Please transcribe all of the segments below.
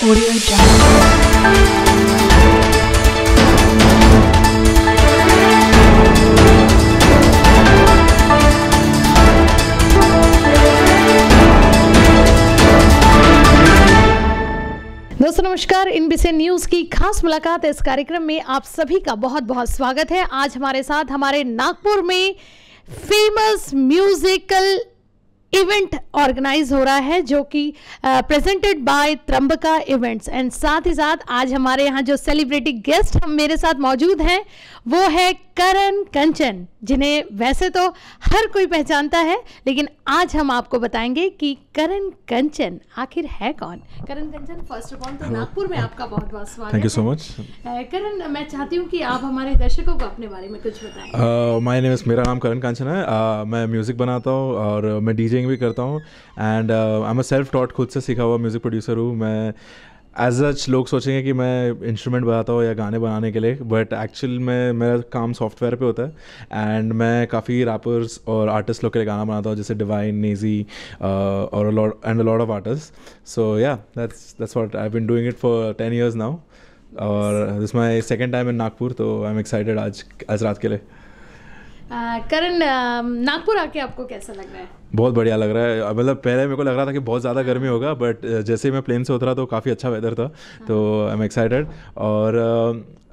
दोस्तों नमस्कार इनबीसी न्यूज की खास मुलाकात इस कार्यक्रम में आप सभी का बहुत बहुत स्वागत है आज हमारे साथ हमारे नागपुर में फेमस म्यूजिकल इवेंट ऑर्गेनाइज हो रहा है जो कि presented by Trambaka events and साथ ही साथ आज हमारे यहाँ जो सेलिब्रिटी गेस्ट हम मेरे साथ मौजूद हैं वो है करण कंचन जिन्हें वैसे तो हर कोई पहचानता है लेकिन आज हम आपको बताएंगे कि करण कंचन आखिर है कौन Karan Kanchan first of all तो हाँ। नागपुर में आपका बहुत बहुत स्वागत thank you so much Karan मैं चाहती हूँ कि आप हमारे दर्शकों को अपने बारे में कुछ बताएं माय नेम इज मेरा नाम करण कंचन है uh, मैं म्यूज़िक बनाता हूँ और मैं डीजे डीजिंग भी करता हूँ and I am self taught खुद से सीखा हुआ म्यूज़िक प्रोड्यूसर हूँ मैं एज सच लोग सोचेंगे कि मैं इंस्ट्रूमेंट बजाता हूँ या गाने बनाने के लिए बट एक्चुअल में मेरा काम सॉफ्टवेयर पे होता है एंड मैं काफ़ी रैपर्स और आर्टिस्ट लोग के लिए गाना बनाता हूँ जैसे डिवाइन नेजी uh, और and lord of artist so yeah that's that's what I been doing it for ten years now और this my second time in Nagpur तो आई एम एक्साइटेड आज आज रात के लिए करण नागपुर आके आपको कैसा लग रहा है बहुत बढ़िया लग रहा है मतलब पहले मेरे को लग रहा था कि बहुत ज़्यादा गर्मी होगा बट जैसे ही मैं प्लेन से उतरा तो काफ़ी अच्छा वेदर था तो आई एम एक्साइटेड और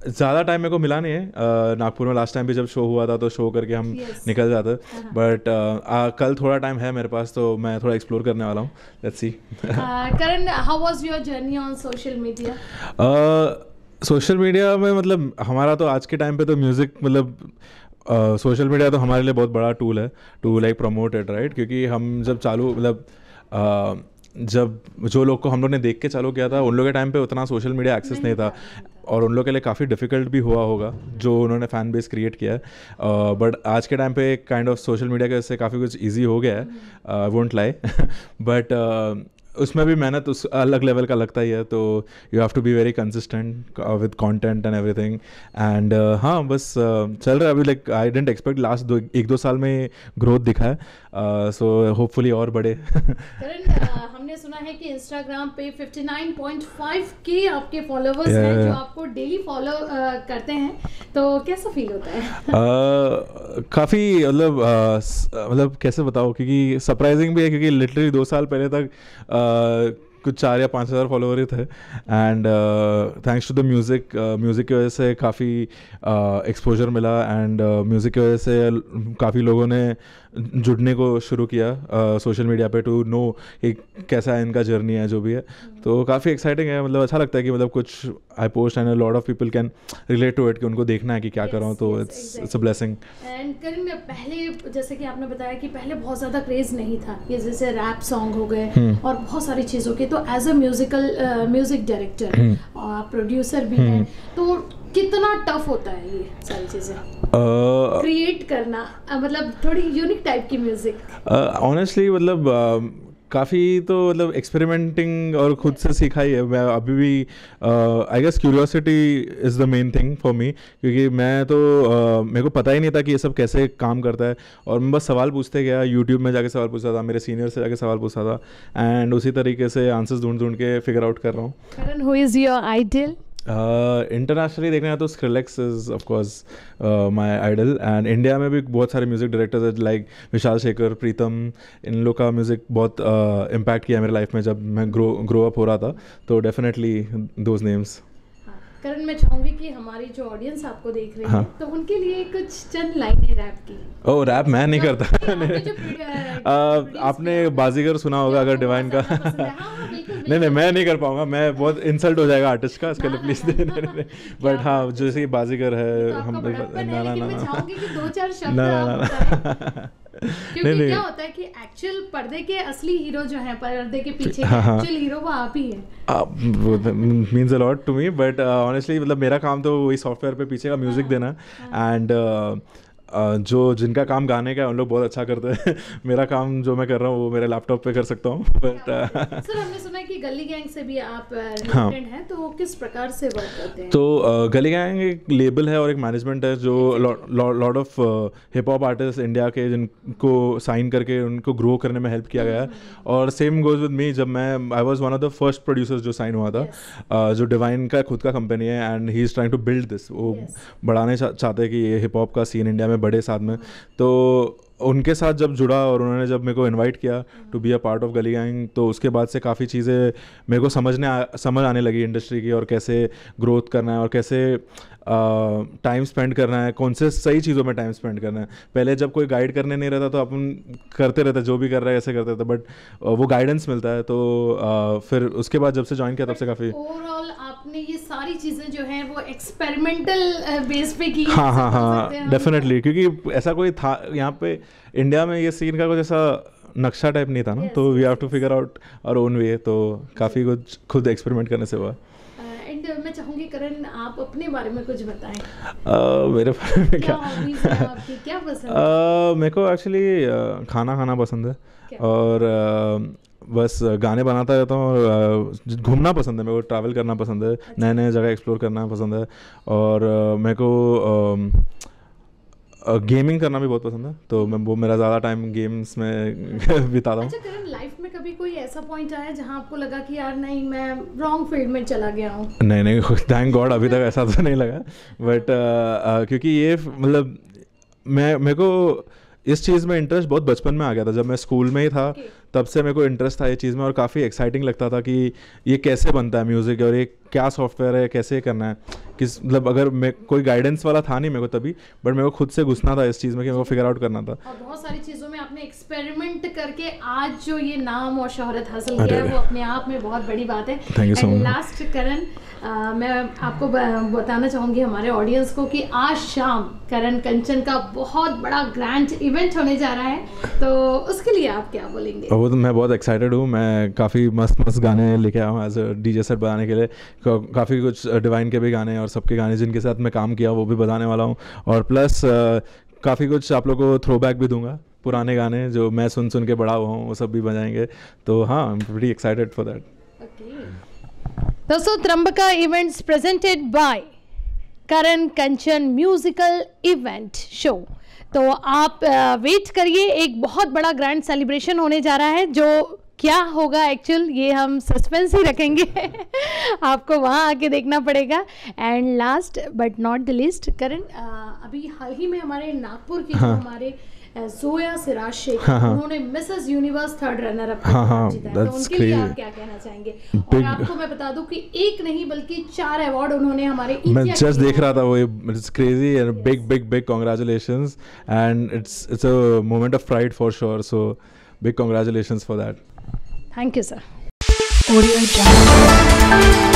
ज़्यादा टाइम मेरे को मिला नहीं है नागपुर में लास्ट टाइम भी जब शो हुआ था तो शो करके हम yes. निकल जाते बट हाँ, हाँ। कल थोड़ा टाइम है मेरे पास तो मैं थोड़ा एक्सप्लोर करने वाला हूँ let's see Karan how was your journey on social media social media में मतलब हमारा तो आज के टाइम पे तो म्यूज़िक मतलब सोशल मीडिया तो हमारे लिए बहुत बड़ा टूल है to like promote it right क्योंकि हम जब चालू मतलब जब जो लोग को हम लोग ने देख के चालू किया था उन लोग के टाइम पे उतना सोशल मीडिया एक्सेस नहीं था और उन लोग के लिए काफ़ी डिफिकल्ट भी हुआ होगा जो उन्होंने फ़ैन बेस क्रिएट किया है बट आज के टाइम पे काइंड ऑफ सोशल मीडिया के वजह से काफ़ी कुछ इजी हो गया है वोंट लाई बट उसमें भी मेहनत उस अलग लेवल का लगता ही है तो you have to be very consistent with content and everything and हाँ बस uh, चल रहा है अभी like I didn't expect last दो एक दो साल में ग्रोथ दिखा है सो uh, होपफुली so, और बढ़े uh, मैंने सुना है कि इंस्टाग्राम पे 59.5 के आपके फॉलोवर्स yeah. हैं जो आपको डेली फॉलो uh, करते हैं तो कैसा फील होता है uh, काफ़ी मतलब uh, मतलब कैसे बताओ क्योंकि सरप्राइजिंग भी है क्योंकि लिटरली दो साल पहले तक uh, कुछ चार या पाँच हज़ार फॉलोवर ही थे and thanks to the music music की वजह से काफ़ी एक्सपोजर uh, मिला एंड म्यूज़िक uh, की वजह से काफ़ी लोगों ने जुड़ने को शुरू किया सोशल uh, मीडिया पे टू नो एक कैसा है इनका जर्नी है जो भी है तो काफ़ी एक्साइटिंग है मतलब अच्छा लगता है कि मतलब कुछ I post and lot of people can relate to it कि उनको देखना है कि क्या yes, कर रहा हूँ तो it's a blessing and Karim पहले जैसे कि आपने बताया कि पहले बहुत ज़्यादा क्रेज नहीं था ये जैसे रैप सॉन्ग हो गए हम्म। और बहुत सारी चीज़ों के तो as a musical music director और प्रोड्यूसर भी हैं हम्म। तो कितना टफ होता है ये सारी चीज़ें क्रिएट uh, करना मतलब थोड़ी यूनिक टाइप की म्यूजिक ऑनेस्टली uh, मतलब uh, काफ़ी तो मतलब एक्सपेरिमेंटिंग और खुद से सीखा ही है मैं अभी भी I guess curiosity is the main thing for me क्योंकि मैं तो uh, मेरे को पता ही नहीं था कि ये सब कैसे काम करता है और मैं बस सवाल पूछते गया यूट्यूब में जाके सवाल पूछता था मेरे सीनियर से जाके सवाल पूछता था एंड उसी तरीके से आंसर्स ढूंढ ढूंढ के फिगर आउट कर रहा हूँ इंटरनेशनली देखना तो Skrillex is of course my idol and India में भी बहुत सारे म्यूज़िक डायरेक्टर्स हैं लाइक विशाल शेखर प्रीतम इन लोग का म्यूज़िक बहुत इम्पैक्ट uh, किया मेरे लाइफ में जब मैं ग्रो ग्रो अप हो रहा था तो डेफिनेटली दोज नेम्स करण मैं चाहूंगी कि हमारी जो ऑडियंस आपको देख रही हाँ. तो उनके लिए कुछ चंद लाइनें रैप की ओ oh, रैप मैं नहीं करता uh, आपने बाजीगर सुना होगा अगर डिवाइन हाँ, का नहीं नहीं मैं नहीं कर पाऊंगा मैं बहुत इंसल्ट हो जाएगा आर्टिस्ट का इसके लिए प्लीज दे बट हाँ जैसे कि बाजीगर है तो हम ना ना ना ना ना ना क्योंकि नहीं, क्या होता है कि एक्चुअल पर्दे के असली हीरो जो है पर्दे के पीछे हाँ, एक्चुअल हाँ। हीरो वो आप ही है means a lot to me but honestly मतलब मेरा काम तो वही सॉफ्टवेयर पे पीछे का म्यूजिक हाँ, देना एंड हाँ। uh, जो जिनका काम गाने का है उन लोग बहुत अच्छा करते हैं मेरा काम जो मैं कर रहा हूँ वो मेरे लैपटॉप पे कर सकता हूँ बट uh, सर हमने सुना है कि गली गैंग से भी आप uh, हाँ हैं तो किस प्रकार से वर्क करते हैं तो uh, गली गैंग एक लेबल है और एक मैनेजमेंट है जो lot of hip hop artist India के जिनको साइन करके उनको ग्रो करने में हेल्प किया गया है हम्म, हम्म, और सेम गोज विद मी जब मैं I was one of the first producers जो साइन हुआ था जो डिवाइन का खुद का कंपनी है and he is trying to build this वो बढ़ाने चाहते हैं कि ये हिप हॉप का सीन इंडिया में में बड़े साथ में तो उनके साथ जब जुड़ा और उन्होंने जब मेरे को इनवाइट किया to be a part of Gully gang तो उसके बाद से काफ़ी चीज़ें मेरे को समझने आ, समझ आने लगी इंडस्ट्री की और कैसे ग्रोथ करना है और कैसे टाइम स्पेंड करना है कौन से सही चीज़ों में टाइम स्पेंड करना है पहले जब कोई गाइड करने नहीं रहता तो अपन करते रहते जो भी कर रहा है ऐसे करते रहते बट वो गाइडेंस मिलता है तो आ, फिर उसके बाद जब से ज्वाइन किया तब से काफ़ी आपने ये सारी चीज़ें जो है वो एक्सपेरिमेंटल बेस पे की हाँ हाँ हाँ डेफिनेटली क्योंकि ऐसा कोई था यहाँ पे इंडिया में ये सीन का कुछ ऐसा नक्शा टाइप नहीं था ना तो we have to figure out our own way तो काफ़ी कुछ खुद एक्सपेरिमेंट करने से हुआ मैं चाहूँगी करण आप अपने बारे में कुछ बताएं uh, मेरे बारे में क्या आपकी क्या पसंद uh, मेरे को एक्चुअली uh, खाना खाना पसंद है क्या? और uh, बस गाने बनाता रहता हूँ घूमना पसंद है मेरे को ट्रैवल करना पसंद है अच्छा। नए नए जगह एक्सप्लोर करना पसंद है और मेरे को गेमिंग करना भी बहुत पसंद है तो मैं वो मेरा ज़्यादा टाइम गेम्स में बिताता हूँ अच्छा, लाइफ में कभी कोई ऐसा पॉइंट आया जहाँ आपको लगा कि यार नहीं मैं रॉन्ग फील्ड में चला गया हूँ नहीं नहीं थैंक गॉड अभी तक ऐसा तो नहीं लगा बट क्योंकि ये मतलब मैं मेरे को इस चीज़ में इंटरेस्ट बहुत बचपन में आ गया था जब मैं स्कूल में ही था okay. तब से मेरे को इंटरेस्ट था ये चीज़ में और काफ़ी एक्साइटिंग लगता था कि ये कैसे बनता है म्यूज़िक और ये क्या सॉफ्टवेयर है कैसे करना है किस मतलब अगर मैं कोई गाइडेंस वाला था नहीं मेरे को तभी बट मेरे को खुद से घुसना था इस चीज़ में कि मेरे को फिगर आउट करना था और बहुत सारी चीज़ों में आपने एक्सपेरिमेंट करके आज जो ये नाम और शोहरत हासिल किया है वो अपने आप में बहुत बड़ी बात है thank you so much last Karan मैं आपको बताना चाहूँगी हमारे ऑडियंस को कि आज शाम करण कंचन का बहुत बड़ा ग्रैंड इवेंट होने जा रहा है तो उसके लिए आप क्या बोलेंगे वो तो मैं बहुत एक्साइटेड हूँ मैं काफ़ी मस्त मस्त गाने लेके आया हूँ एज अ डी सेट बनाने के लिए काफ़ी कुछ डिवाइन uh, के भी गाने और सबके गाने जिनके साथ मैं काम किया वो भी बताने वाला हूँ और प्लस uh, काफ़ी कुछ आप लोग को थ्रो बैक भी दूंगा पुराने गाने जो मैं सुन सुन के बड़ा हुआ हूँ वो सब भी बजाएंगे तो हाँ वेरी एक्साइटेड फॉर दैट दोस्तों त्रंबका events presented by Karan Kanchan musical event show तो आप वेट करिए एक बहुत बड़ा ग्रैंड सेलिब्रेशन होने जा रहा है जो क्या होगा एक्चुअल ये हम सस्पेंस ही रखेंगे आपको वहाँ आके देखना पड़ेगा and last but not the least Karan अभी हाल ही में हमारे नागपुर के हाँ. हमारे जोया सिराज शेख हाँ, हाँ। उन्होंने Mrs universe third runner up हाँ, तो आप क्या कहना चाहेंगे और आपको मैं बता दूं कि एक नहीं बल्कि चार अवार्ड उन्होंने हमारे मैं जस्ट देख रहा था वो it's crazy and big big big congratulations and it's it's a moment of pride for sure so big congratulations for that thank you sir